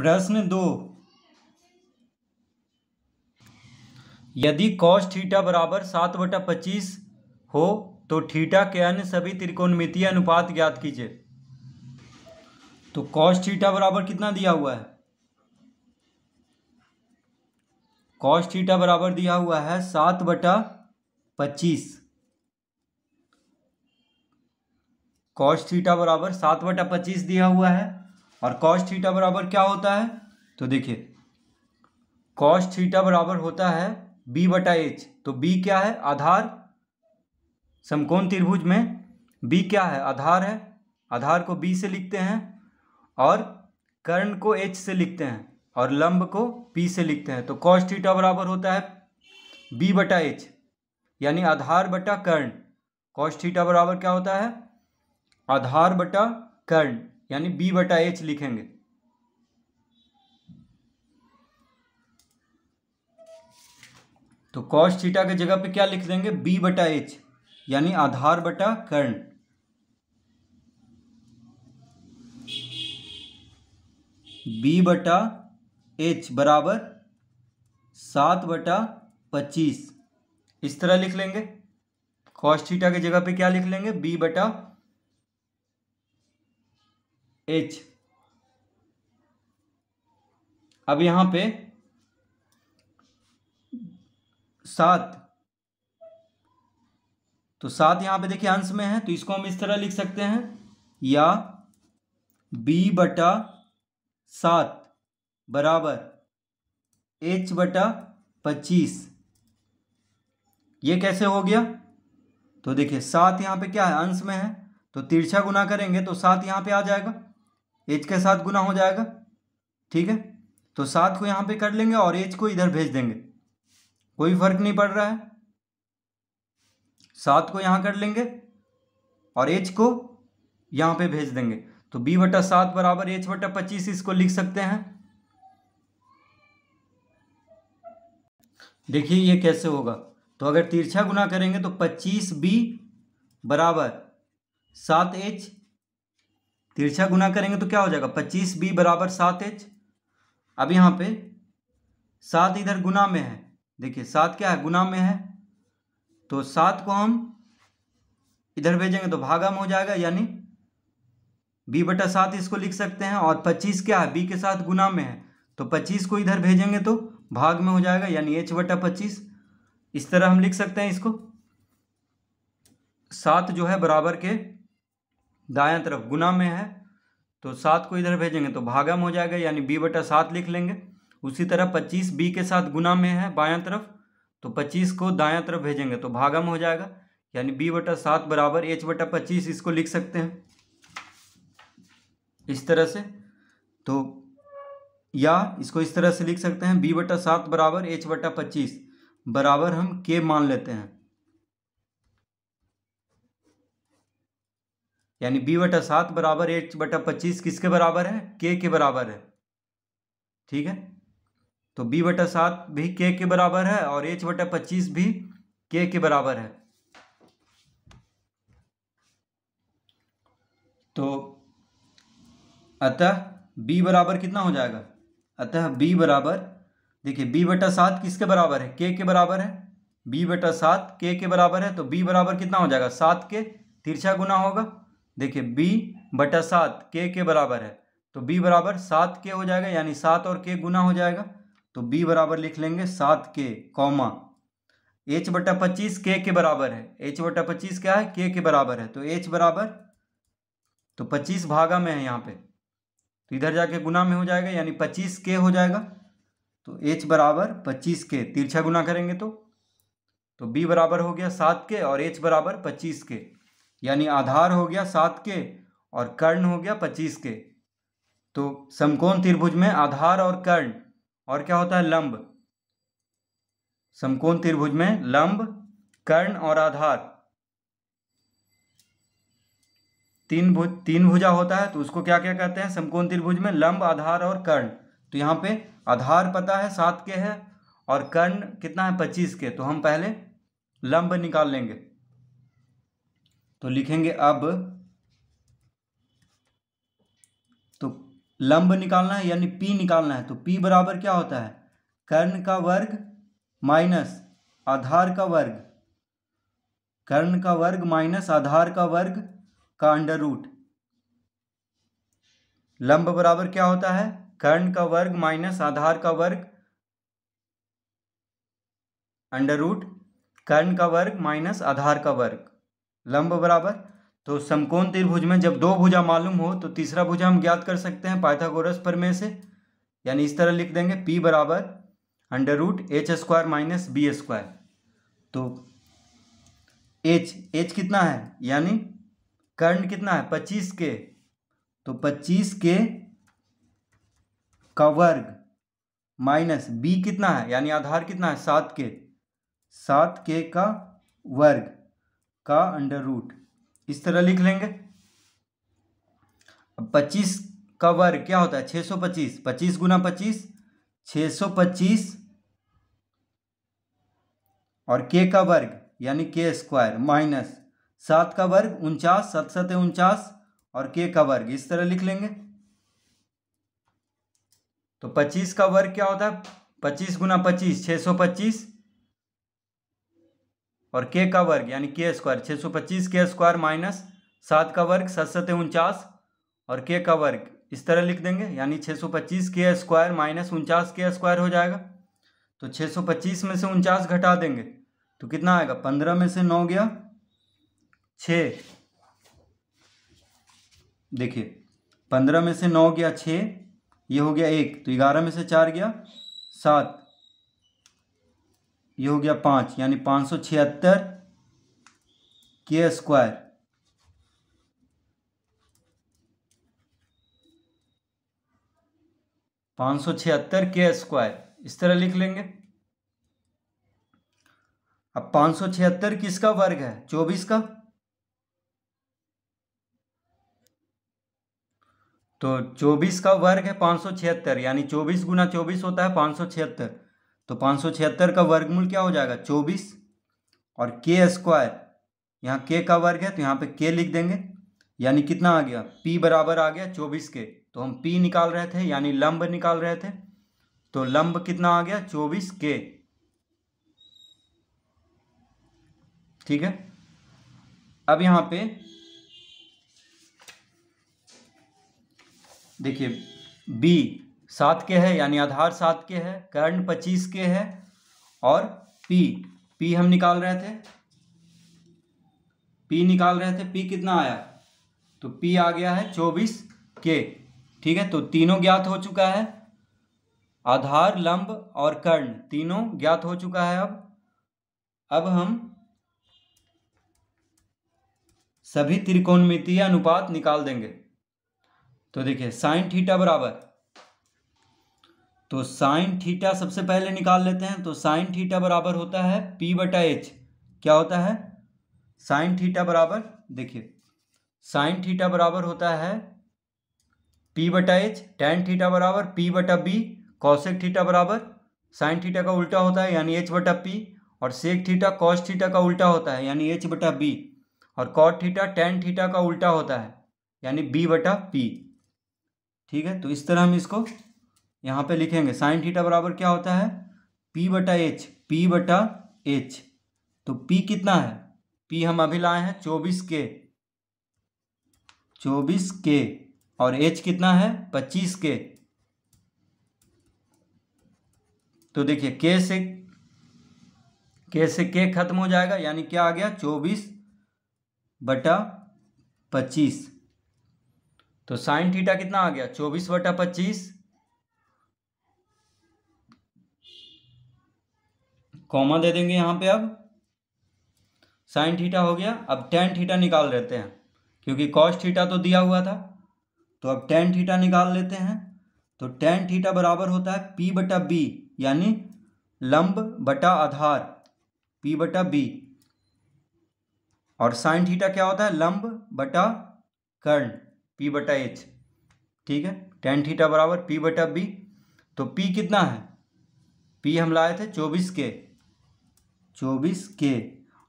प्रश्न दो यदि कॉस थीटा बराबर सात बटा पच्चीस हो तो थीटा के अन्य सभी त्रिकोणमितीय अनुपात ज्ञात कीजिए तो कॉस थीटा बराबर कितना दिया हुआ है कॉस थीटा बराबर दिया हुआ है सात बटा पच्चीस कॉस थीटा बराबर सात बटा पच्चीस दिया हुआ है और कॉस थीटा बराबर क्या होता है तो देखिए कॉस थीटा बराबर होता है बी बटा एच तो बी क्या है आधार समकोण त्रिभुज में बी क्या है आधार है आधार को बी से लिखते हैं और कर्ण को एच से लिखते हैं और लंब को पी से लिखते हैं तो कॉस थीटा बराबर होता है बी बटा एच यानी आधार बटा कर्ण कॉस थीटा बराबर क्या होता है आधार बटा कर्ण यानी बी बटा एच लिखेंगे तो कॉस थीटा के जगह पे क्या लिख देंगे बी बटा एच यानी आधार बटा कर्ण बी बटा एच बराबर सात बटा पच्चीस इस तरह लिख लेंगे कॉस थीटा के जगह पे क्या लिख लेंगे बी बटा एच अब यहां पे सात तो सात यहां पे देखिए अंश में है तो इसको हम इस तरह लिख सकते हैं या बी बटा सात बराबर एच बटा पच्चीस ये कैसे हो गया तो देखिए सात यहां पे क्या है अंश में है तो तिरछा गुना करेंगे तो सात यहां पे आ जाएगा एच के साथ गुना हो जाएगा ठीक है तो सात को यहाँ पे कर लेंगे और एच को इधर भेज देंगे कोई फर्क नहीं पड़ रहा है सात को यहाँ कर लेंगे और एच को यहाँ पे भेज देंगे तो बी बटा सात बराबर एच बटा पच्चीस इसको लिख सकते हैं देखिए ये कैसे होगा तो अगर तिरछा गुना करेंगे तो पच्चीस बी बराबर सात एच तिरछा गुना करेंगे तो क्या हो जाएगा पच्चीस बी बराबर सात एच अब यहाँ पे सात इधर गुना में है देखिए सात क्या है गुना में है तो सात को हम इधर भेजेंगे तो भागा में हो जाएगा यानी बी बटा सात इसको लिख सकते हैं और पच्चीस क्या है बी के साथ गुना में है तो पच्चीस को इधर भेजेंगे तो भाग में हो जाएगा यानी एच बटा पच्चीस इस तरह हम लिख सकते हैं इसको सात जो है बराबर के दायां तरफ गुना में है तो सात को इधर भेजेंगे तो भागम हो जाएगा यानी बी बटा सात लिख लेंगे उसी तरह पच्चीस बी के साथ गुना में है बायां तरफ तो पच्चीस को दायां तरफ भेजेंगे तो भागम हो जाएगा यानी बी बटा सात बराबर एच बटा पच्चीस इसको लिख सकते हैं इस तरह से तो या इसको इस तरह से लिख सकते हैं बी बटा सात बराबर एच बटा पच्चीस बराबर हम के मान लेते हैं यानी बी बटा सात बराबर एट बटा पच्चीस किसके बराबर है के के बराबर है ठीक है तो बी बटा सात भी के के बराबर है और एच बटा पच्चीस भी के के बराबर है तो अतः b बराबर कितना हो जाएगा अतः b बराबर देखिए b बटा सात किसके बराबर है k के बराबर है b बटा सात के के बराबर है तो b बराबर कितना हो जाएगा सात के तिरछा गुना होगा देखिए b बटा सात के के बराबर है तो b बराबर सात के हो जाएगा यानी सात और के गुना हो जाएगा तो b बराबर लिख लेंगे सात के कौमा एच बटा पच्चीस के के बराबर है एच बटा पच्चीस क्या है के के बराबर है तो एच बराबर तो पच्चीस भागा में है यहाँ पे तो इधर जाके गुना में हो जाएगा यानी पच्चीस के हो जाएगा तो एच बराबर पच्चीस के तिरछा गुना करेंगे तो तो बी बराबर हो गया सात के और एच बराबर पच्चीस के यानी आधार हो गया सात के और कर्ण हो गया पच्चीस के तो समकोण त्रिभुज में आधार और कर्ण और क्या होता है लंब समकोण त्रिभुज में लंब कर्ण और आधार तीन भुज तीन भुजा होता है तो उसको क्या क्या कहते हैं समकोण त्रिभुज में लंब आधार और कर्ण तो यहाँ पे आधार पता है सात के है और कर्ण कितना है पच्चीस के तो हम पहले लंब निकाल लेंगे तो लिखेंगे अब तो लंब निकालना है यानी पी निकालना है तो पी बराबर क्या होता है कर्ण का वर्ग माइनस आधार का वर्ग कर्ण का वर्ग माइनस आधार का वर्ग का अंडर रूट लंब बराबर क्या होता है कर्ण का वर्ग माइनस आधार का वर्ग अंडर रूट कर्ण का वर्ग माइनस आधार का वर्ग लंब बराबर तो समकोण त्रिभुज में जब दो भुजा मालूम हो तो तीसरा भुजा हम ज्ञात कर सकते हैं पाइथागोरस प्रमेय से यानी इस तरह लिख देंगे पी बराबर under root H square minus B square तो एच एच कितना है यानी कर्ण कितना है पच्चीस के तो पच्चीस के का वर्ग माइनस बी कितना है यानी आधार कितना है सात के सात के का वर्ग का अंडर रूट इस तरह लिख लेंगे अब पच्चीस का वर्ग क्या होता है छः सौ पच्चीस पच्चीस गुना पच्चीस छः सौ पच्चीस और के का वर्ग यानी के स्क्वायर माइनस सात का वर्ग उनचास सत सत उनचास और के का वर्ग इस तरह लिख लेंगे तो पच्चीस का वर्ग क्या होता है पच्चीस गुना पच्चीस छः सौ पच्चीस और के का वर्ग यानी के स्क्वायर छः सौ पच्चीस के स्क्वायर माइनस सात का वर्ग सात सत उनचास और के का वर्ग इस तरह लिख देंगे यानी छः सौ पच्चीस के स्क्वायर माइनस उनचास के स्क्वायर हो जाएगा तो छः सौ पच्चीस में से उनचास घटा देंगे तो कितना आएगा पंद्रह में से नौ गया छ देखिए पंद्रह में से नौ गया छः ये हो गया एक तो ग्यारह में से चार गया सात ये हो गया पाँच यानी पाँच सौ छिहत्तर के स्क्वायर पाँच सौ छिहत्तर के स्क्वायर इस तरह लिख लेंगे अब पाँच सौ छिहत्तर किसका वर्ग है चौबीस का तो चौबीस का वर्ग है पाँच सौ छिहत्तर यानी चौबीस गुना चौबीस होता है पाँच सौ छिहत्तर तो पाँच का वर्गमूल क्या हो जाएगा चौबीस और के स्क्वायर यहाँ के का वर्ग है तो यहाँ पे के लिख देंगे यानी कितना आ गया पी बराबर आ गया चौबीस के तो हम पी निकाल रहे थे यानी लंब निकाल रहे थे तो लंब कितना आ गया चौबीस के ठीक है अब यहाँ पे देखिए बी सात के है यानी आधार सात के है कर्ण पच्चीस के है और पी पी हम निकाल रहे थे पी निकाल रहे थे पी कितना आया तो पी आ गया है चौबीस के ठीक है तो तीनों ज्ञात हो चुका है आधार लंब और कर्ण तीनों ज्ञात हो चुका है अब अब हम सभी त्रिकोणमितीय अनुपात निकाल देंगे तो देखिए साइन थीटा बराबर तो साइन थीटा सबसे पहले निकाल लेते हैं तो साइन थीटा बराबर होता है पी बटा एच क्या होता है साइन थीटा बराबर देखिए साइन थीटा बराबर होता है पी बटा एच टेन थीटा बराबर पी बटा बी कौशिक थीटा बराबर साइन थीटा का उल्टा होता है यानी एच बटा पी और सेक थीटा कॉस थीटा का उल्टा होता है यानी एच बटा बी और कॉट थीटा टेन थीटा का उल्टा होता है यानी बी बटा पी ठीक है तो इस तरह हम इसको यहाँ पे लिखेंगे साइन थीटा बराबर क्या होता है पी बटा एच पी बटा एच तो पी कितना है पी हम अभी लाए हैं चौबीस के चौबीस के और एच कितना है पच्चीस के तो देखिए के से के से के खत्म हो जाएगा यानी क्या आ गया चौबीस बटा पच्चीस तो साइन थीटा कितना आ गया चौबीस बटा पच्चीस कॉमा दे देंगे यहाँ पे अब साइन थीटा हो गया अब टेन थीटा निकाल लेते हैं क्योंकि कॉस्ट थीटा तो दिया हुआ था तो अब टेन थीटा निकाल लेते हैं तो टेन थीटा बराबर होता है पी बटा बी यानी लंब बटा आधार पी बटा बी और साइन थीटा क्या होता है लंब बटा कर्ण पी बटा एच ठीक है टेन थीटा बराबर पी बटा बी तो पी कितना है पी हम लाए थे चौबीस के चौबीस के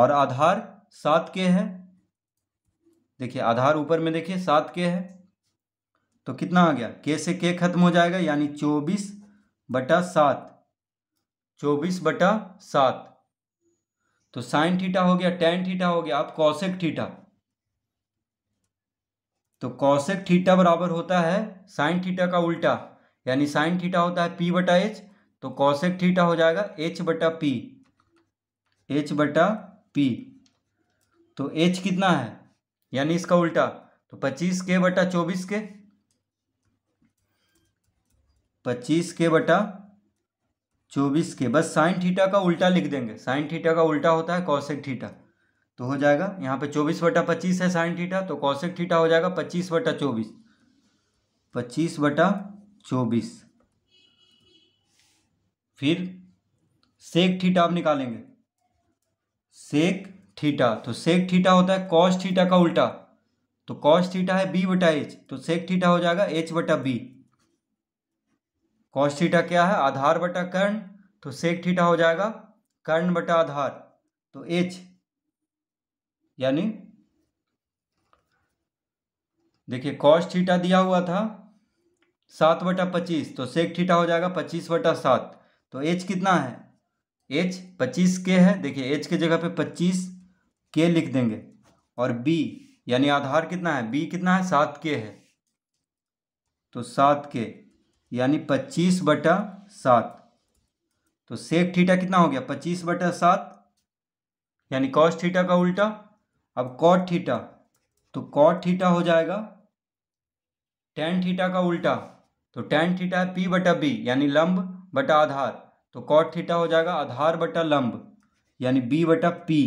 और आधार सात के है देखिए आधार ऊपर में देखिए सात के है तो कितना आ गया के से के खत्म हो जाएगा यानी चौबीस बटा सात चौबीस बटा सात तो साइन थीटा हो गया टेन थीटा हो गया अब कौशिक थीटा तो कौशिक थीटा बराबर होता है साइन थीटा का उल्टा यानी साइन थीटा होता है पी बटा एच तो कौशिक थीटा हो जाएगा एच बटा पी एच बटा पी तो एच कितना है यानी इसका उल्टा तो पच्चीस के बटा चौबीस के पच्चीस के बटा चौबीस के बस साइन थीटा का उल्टा लिख देंगे साइन थीटा का उल्टा होता है कौशिक थीटा तो हो जाएगा यहाँ पे चौबीस बटा पच्चीस है साइन थीटा तो कौशिक थीटा हो जाएगा पच्चीस बटा चौबीस पच्चीस बटा चौबीस फिर सेक थीटा आप निकालेंगे सेक थीटा तो सेक थीटा होता है कॉस थीटा का उल्टा तो कॉस थीटा है बी बटा एच तो सेक थीटा हो जाएगा एच बटा बी कॉस थीटा क्या है आधार बटा कर्ण तो सेक थीटा हो जाएगा कर्ण बटा आधार तो एच यानी देखिए कॉस थीटा दिया हुआ था सात बटा पच्चीस तो सेक थीटा हो जाएगा पच्चीस बटा सात तो एच कितना है एच पच्चीस के है देखिए एच के जगह पे पच्चीस के लिख देंगे और बी यानी आधार कितना है बी कितना है सात के है तो सात के यानी पच्चीस बटा सात तो सेक थीटा कितना हो गया पच्चीस बटा सात यानी कॉस थीटा का उल्टा अब कॉट थीटा तो कॉट थीटा हो जाएगा टेन थीटा का उल्टा तो टेन थीटा है पी बटा बी यानी लंब बटा आधार तो कॉट थीटा हो जाएगा आधार बटा लंब यानी बी बटा पी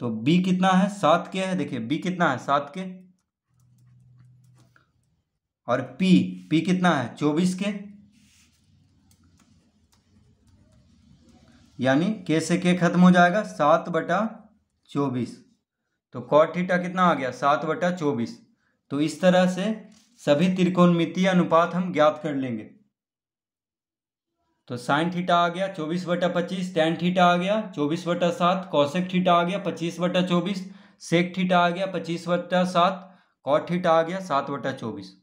तो बी कितना है सात के है देखिए बी कितना है सात के और पी पी कितना है चौबीस के यानी के से के खत्म हो जाएगा सात बटा चौबीस तो कॉट थीटा कितना आ गया सात बटा चौबीस तो इस तरह से सभी त्रिकोणमितीय अनुपात हम ज्ञात कर लेंगे तो साइन थीटा आ गया चौबीस बटा पच्चीस टेन थीटा आ गया चौबीस बटा सात कौशिक थीटा आ गया पच्चीस बटा चौबीस सेक थीटा आ गया पच्चीस बटा सात कॉट थीटा आ गया सात बटा चौबीस